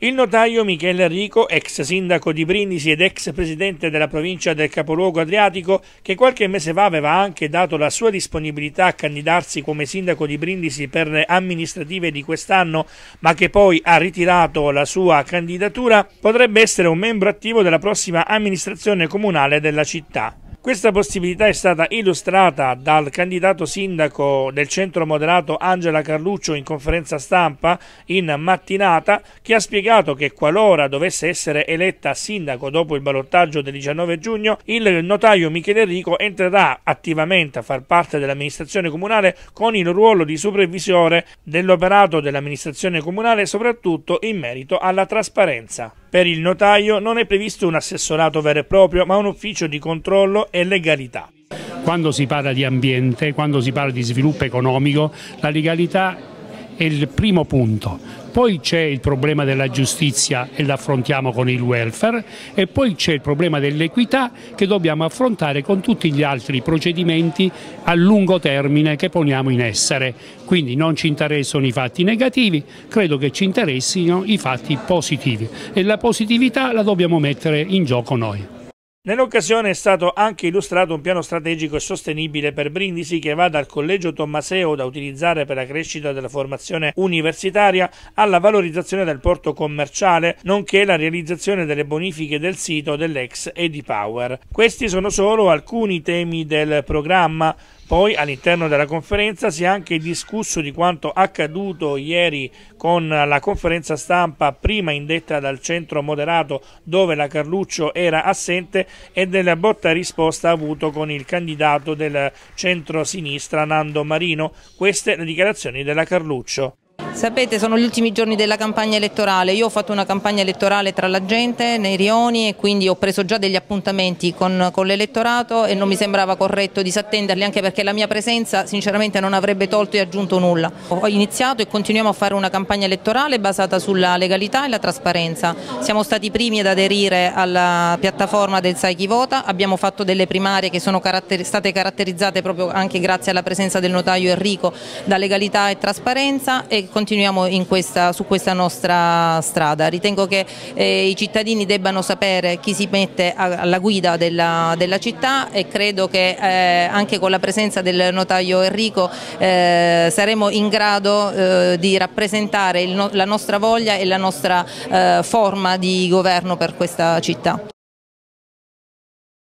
Il notaio Michele Enrico, ex sindaco di Brindisi ed ex presidente della provincia del capoluogo adriatico, che qualche mese fa aveva anche dato la sua disponibilità a candidarsi come sindaco di Brindisi per le amministrative di quest'anno, ma che poi ha ritirato la sua candidatura, potrebbe essere un membro attivo della prossima amministrazione comunale della città. Questa possibilità è stata illustrata dal candidato sindaco del centro moderato Angela Carluccio in conferenza stampa in mattinata che ha spiegato che qualora dovesse essere eletta sindaco dopo il ballottaggio del 19 giugno il notaio Michele Enrico entrerà attivamente a far parte dell'amministrazione comunale con il ruolo di supervisore dell'operato dell'amministrazione comunale soprattutto in merito alla trasparenza. Per il notaio non è previsto un assessorato vero e proprio, ma un ufficio di controllo e legalità. Quando si parla di ambiente, quando si parla di sviluppo economico, la legalità è il primo punto. Poi c'è il problema della giustizia e l'affrontiamo con il welfare e poi c'è il problema dell'equità che dobbiamo affrontare con tutti gli altri procedimenti a lungo termine che poniamo in essere. Quindi non ci interessano i fatti negativi, credo che ci interessino i fatti positivi e la positività la dobbiamo mettere in gioco noi. Nell'occasione è stato anche illustrato un piano strategico e sostenibile per Brindisi che va dal Collegio Tommaseo da utilizzare per la crescita della formazione universitaria alla valorizzazione del porto commerciale, nonché la realizzazione delle bonifiche del sito dell'ex Edipower. Questi sono solo alcuni temi del programma poi all'interno della conferenza si è anche discusso di quanto accaduto ieri con la conferenza stampa prima indetta dal centro moderato dove la Carluccio era assente e della botta risposta avuto con il candidato del centro-sinistra Nando Marino. Queste le dichiarazioni della Carluccio. Sapete, sono gli ultimi giorni della campagna elettorale. Io ho fatto una campagna elettorale tra la gente, nei rioni e quindi ho preso già degli appuntamenti con, con l'elettorato e non mi sembrava corretto disattenderli anche perché la mia presenza sinceramente non avrebbe tolto e aggiunto nulla. Ho iniziato e continuiamo a fare una campagna elettorale basata sulla legalità e la trasparenza. Siamo stati i primi ad aderire alla piattaforma del Sai Chi Vota, abbiamo fatto delle primarie che sono caratter state caratterizzate proprio anche grazie alla presenza del notaio Enrico da legalità e trasparenza e continuiamo continuiamo questa, su questa nostra strada. Ritengo che eh, i cittadini debbano sapere chi si mette a, alla guida della, della, città e credo che eh, anche con la presenza del notaio Enrico eh, saremo in grado eh, di rappresentare no, la nostra voglia e la nostra eh, forma di governo per questa città.